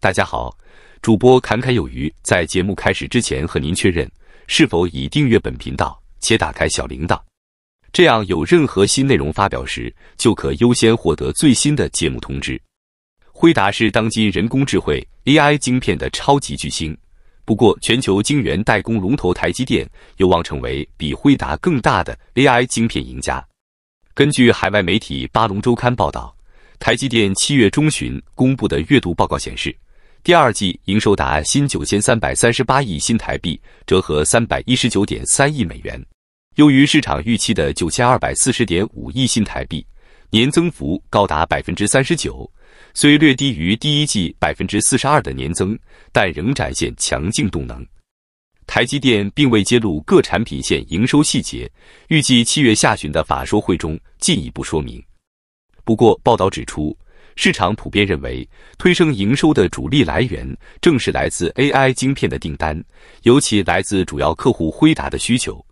大家好，主播侃侃有余。在节目开始之前，和您确认是否已订阅本频道且打开小铃铛，这样有任何新内容发表时，就可优先获得最新的节目通知。辉达是当今人工智能 AI 晶片的超级巨星，不过全球晶圆代工龙头台积电有望成为比辉达更大的 AI 晶片赢家。根据海外媒体《巴龙周刊》报道，台积电七月中旬公布的月度报告显示。第二季营收达新九千三百三十八亿新台币，折合三百一十九点三亿美元，优于市场预期的九千二百四十点五亿新台币，年增幅高达百分之三十九，虽略低于第一季百分之四十二的年增，但仍展现强劲动能。台积电并未揭露各产品线营收细节，预计七月下旬的法说会中进一步说明。不过，报道指出。市场普遍认为，推升营收的主力来源正是来自 AI 晶片的订单，尤其来自主要客户辉达的需求。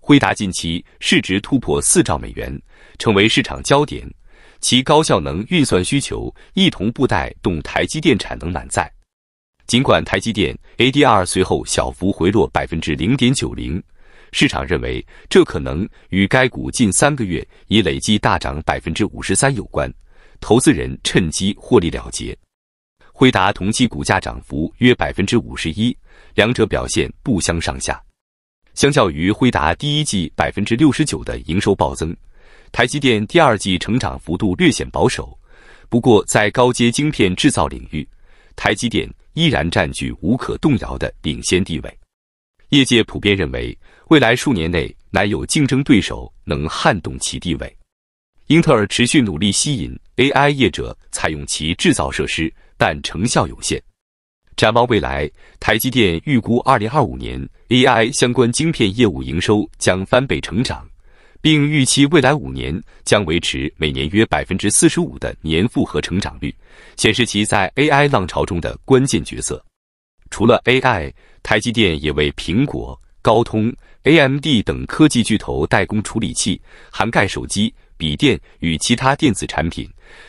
辉达近期市值突破四兆美元，成为市场焦点，其高效能运算需求一同步带动台积电产能满载。尽管台积电 ADR 随后小幅回落百分之零点九零，市场认为这可能与该股近三个月已累计大涨百分之五十三有关。投资人趁机获利了结。辉达同期股价涨幅约百分之五十一，两者表现不相上下。相较于辉达第一季百分之六十九的营收暴增，台积电第二季成长幅度略显保守。不过，在高阶晶片制造领域，台积电依然占据无可动摇的领先地位。业界普遍认为，未来数年内难有竞争对手能撼动其地位。英特尔持续努力吸引 AI 业者采用其制造设施，但成效有限。展望未来，台积电预估2025年 AI 相关晶片业务营收将翻倍成长，并预期未来五年将维持每年约百分之四十五的年复合成长率，显示其在 AI 浪潮中的关键角色。除了 AI，台积电也为苹果、高通、AMD 等科技巨头代工处理器，涵盖手机。笔电与其他电子产品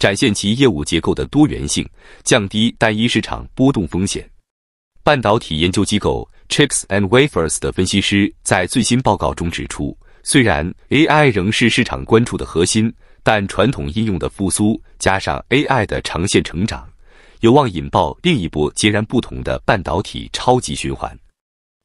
展现其业务结构的多元性，降低单一市场波动风险。半导体研究机构 Chips and Wafers 的分析师在最新报告中指出，虽然 AI 仍是市场关注的核心，但传统应用的复苏加上 AI 的长线成长，有望引爆另一波截然不同的半导体超级循环。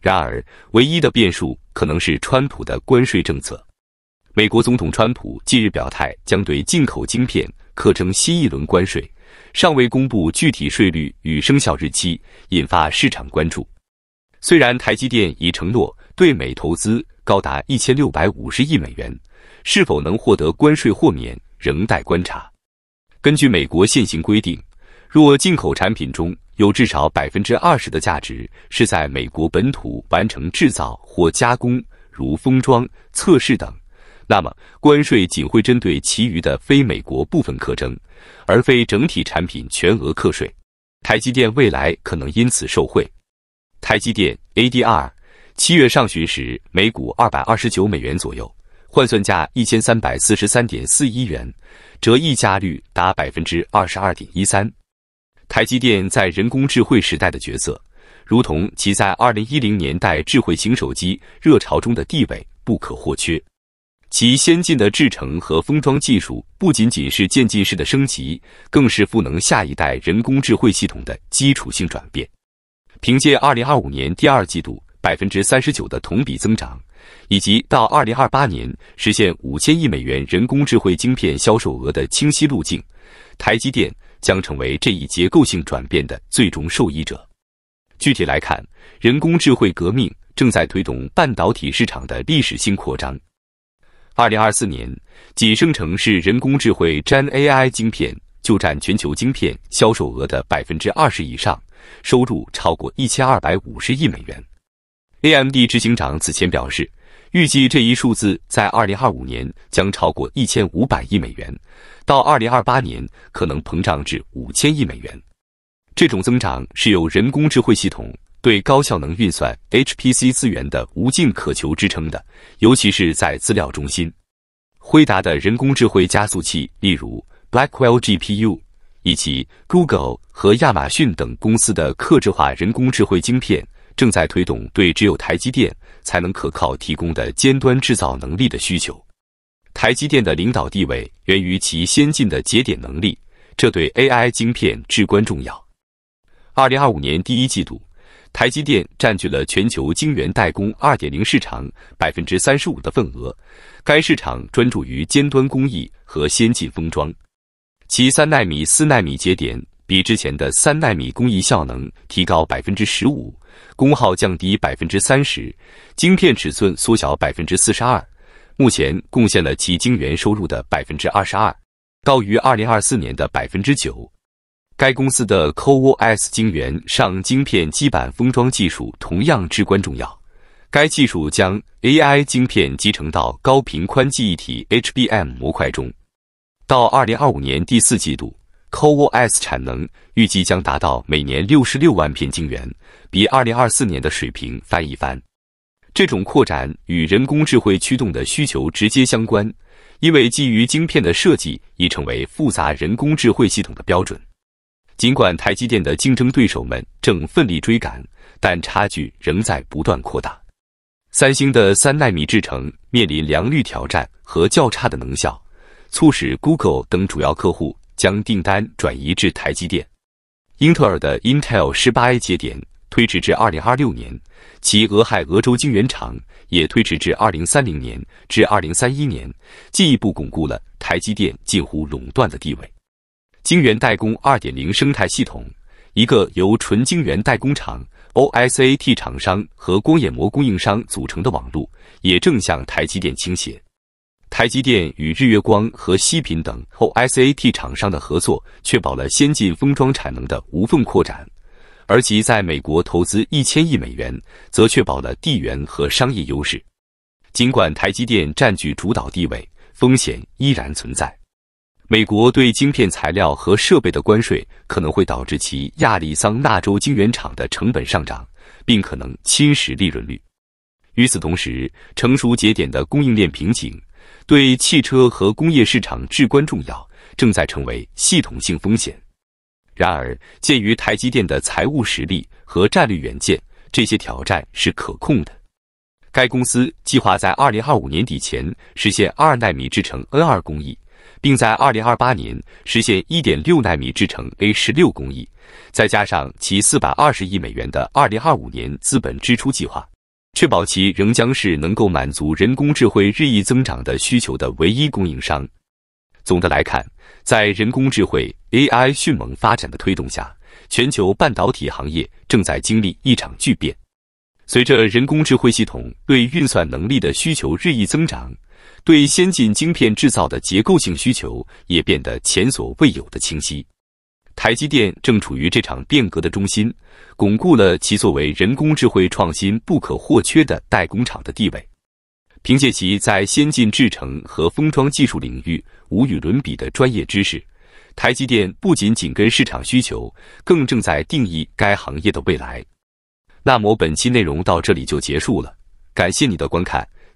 然而，唯一的变数可能是川普的关税政策。美国总统川普近日表态，将对进口晶片课征新一轮关税，尚未公布具体税率与生效日期，引发市场关注。虽然台积电已承诺对美投资高达一千六百五十亿美元，是否能获得关税豁免仍待观察。根据美国现行规定，若进口产品中有至少百分之二十的价值是在美国本土完成制造或加工，如封装、测试等。那么，关税仅会针对其余的非美国部分课征，而非整体产品全额课税。台积电未来可能因此受惠。台积电 ADR 七月上旬时，每股二百二十九美元左右，换算价一千三百四十三点四一元，折溢价率达百分之二十二点一三。台积电在人工智慧时代的角色，如同其在二零一零年代智慧型手机热潮中的地位不可或缺。其先进的制程和封装技术不仅仅是渐进式的升级，更是赋能下一代人工智慧系统的基础性转变。凭借2025年第二季度39%的同比增长，以及到2028年实现5000亿美元人工智慧晶片销售额的清晰路径，台积电将成为这一结构性转变的最终受益者。具体来看，人工智慧革命正在推动半导体市场的历史性扩张。二零二四年，仅生成式人工智慧 Gen AI 晶片就占全球晶片销售额的百分之二十以上，收入超过一千二百五十亿美元。AMD 执行长此前表示，预计这一数字在二零二五年将超过一千五百亿美元，到二零二八年可能膨胀至五千亿美元。这种增长是由人工智慧系统。对高效能运算 （HPC） 资源的无尽渴求支撑的，尤其是在资料中心，辉达的人工智慧加速器，例如 Blackwell GPU，以及 Google 和亚马逊等公司的克制化人工智慧晶片，正在推动对只有台积电才能可靠提供的尖端制造能力的需求。台积电的领导地位源于其先进的节点能力，这对 AI 晶片至关重要。二零二五年第一季度。台积电占据了全球晶圆代工二点零市场百分之三十五的份额。该市场专注于尖端工艺和先进封装。其三纳米、四纳米节点比之前的三纳米工艺效能提高百分之十五，功耗降低百分之三十，晶片尺寸缩小百分之四十二。目前贡献了其晶圆收入的百分之二十二，高于二零二四年的百分之九。该公司的 CoWoS 晶圆上晶片基板封装技术同样至关重要。该技术将 AI 晶片集成到高频宽记忆体 （HBM） 模块中。到2025年第四季度，CoWoS 产能预计将达到每年66万片晶圆，比2024年的水平翻一番。这种扩展与人工智慧驱动的需求直接相关，因为基于晶片的设计已成为复杂人工智慧系统的标准。尽管台积电的竞争对手们正奋力追赶，但差距仍在不断扩大。三星的三纳米制程面临良率挑战和较差的能效，促使 Google 等主要客户将订单转移至台积电。英特尔的 Intel 十八 A 节点推迟至二零二六年，其俄亥俄州晶圆厂也推迟至二零三零年至二零三一年，进一步巩固了台积电近乎垄断的地位。晶圆代工二点零生态系统，一个由纯晶圆代工厂、OSAT 厂商和光眼膜供应商组成的网络，也正向台积电倾斜。台积电与日月光和西品等 OSAT 厂商的合作，确保了先进封装产能的无缝扩展。而其在美国投资一千亿美元，则确保了地缘和商业优势。尽管台积电占据主导地位，风险依然存在。美国对晶片材料和设备的关税可能会导致其亚利桑那州晶圆厂的成本上涨，并可能侵蚀利润率。与此同时，成熟节点的供应链瓶颈对汽车和工业市场至关重要，正在成为系统性风险。然而，鉴于台积电的财务实力和战略远见，这些挑战是可控的。该公司计划在二零二五年底前实现二纳米制成 N 二工艺。并在二零二八年实现一点六纳米制程 A 十六工艺，再加上其四百二十亿美元的二零二五年资本支出计划，确保其仍将是能够满足人工智慧日益增长的需求的唯一供应商。总的来看，在人工智慧 AI 迅猛发展的推动下，全球半导体行业正在经历一场巨变。随着人工智慧系统对运算能力的需求日益增长。对先进晶片制造的结构性需求也变得前所未有的清晰。台积电正处于这场变革的中心，巩固了其作为人工智慧创新不可或缺的代工厂的地位。凭借其在先进制程和封装技术领域无与伦比的专业知识，台积电不仅紧跟市场需求，更正在定义该行业的未来。那么本期内容到这里就结束了，感谢你的观看。